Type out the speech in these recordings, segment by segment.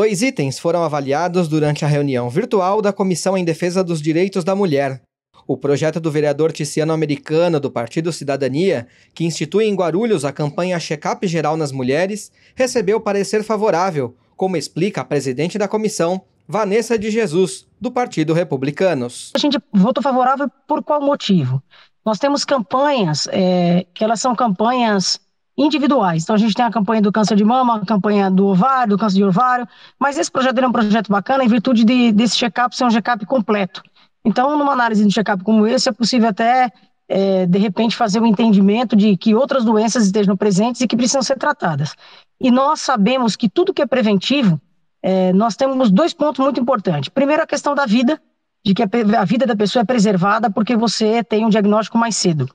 Dois itens foram avaliados durante a reunião virtual da Comissão em Defesa dos Direitos da Mulher. O projeto do vereador Ticiano Americano do Partido Cidadania, que institui em Guarulhos a campanha Checkup Geral nas Mulheres, recebeu parecer favorável, como explica a presidente da comissão, Vanessa de Jesus, do Partido Republicanos. A gente votou favorável por qual motivo? Nós temos campanhas é, que elas são campanhas individuais. Então a gente tem a campanha do câncer de mama, a campanha do ovário, do câncer de ovário, mas esse projeto é um projeto bacana em virtude de, desse check-up ser um check-up completo. Então, numa análise de check-up como esse, é possível até, é, de repente, fazer um entendimento de que outras doenças estejam presentes e que precisam ser tratadas. E nós sabemos que tudo que é preventivo, é, nós temos dois pontos muito importantes. Primeiro, a questão da vida, de que a, a vida da pessoa é preservada porque você tem um diagnóstico mais cedo.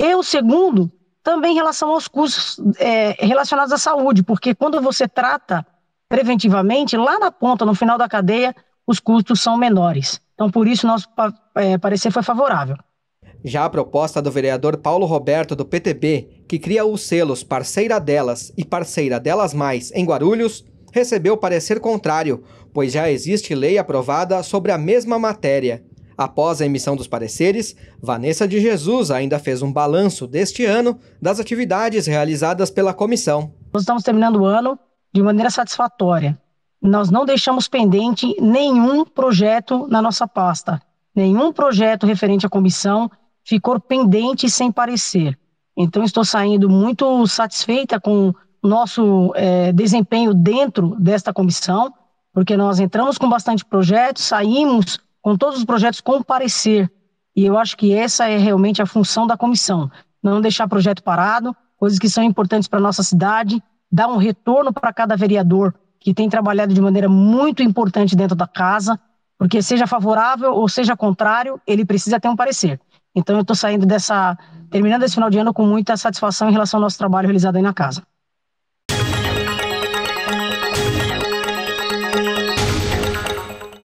E o segundo também em relação aos custos é, relacionados à saúde, porque quando você trata preventivamente, lá na ponta, no final da cadeia, os custos são menores. Então, por isso, nosso é, parecer foi favorável. Já a proposta do vereador Paulo Roberto, do PTB, que cria os selos Parceira Delas e Parceira Delas Mais em Guarulhos, recebeu parecer contrário, pois já existe lei aprovada sobre a mesma matéria. Após a emissão dos pareceres, Vanessa de Jesus ainda fez um balanço deste ano das atividades realizadas pela comissão. Nós estamos terminando o ano de maneira satisfatória. Nós não deixamos pendente nenhum projeto na nossa pasta. Nenhum projeto referente à comissão ficou pendente sem parecer. Então, estou saindo muito satisfeita com o nosso é, desempenho dentro desta comissão, porque nós entramos com bastante projetos, saímos com todos os projetos comparecer. E eu acho que essa é realmente a função da comissão: não deixar projeto parado, coisas que são importantes para a nossa cidade, dar um retorno para cada vereador que tem trabalhado de maneira muito importante dentro da casa, porque seja favorável ou seja contrário, ele precisa ter um parecer. Então eu estou saindo dessa, terminando esse final de ano com muita satisfação em relação ao nosso trabalho realizado aí na casa.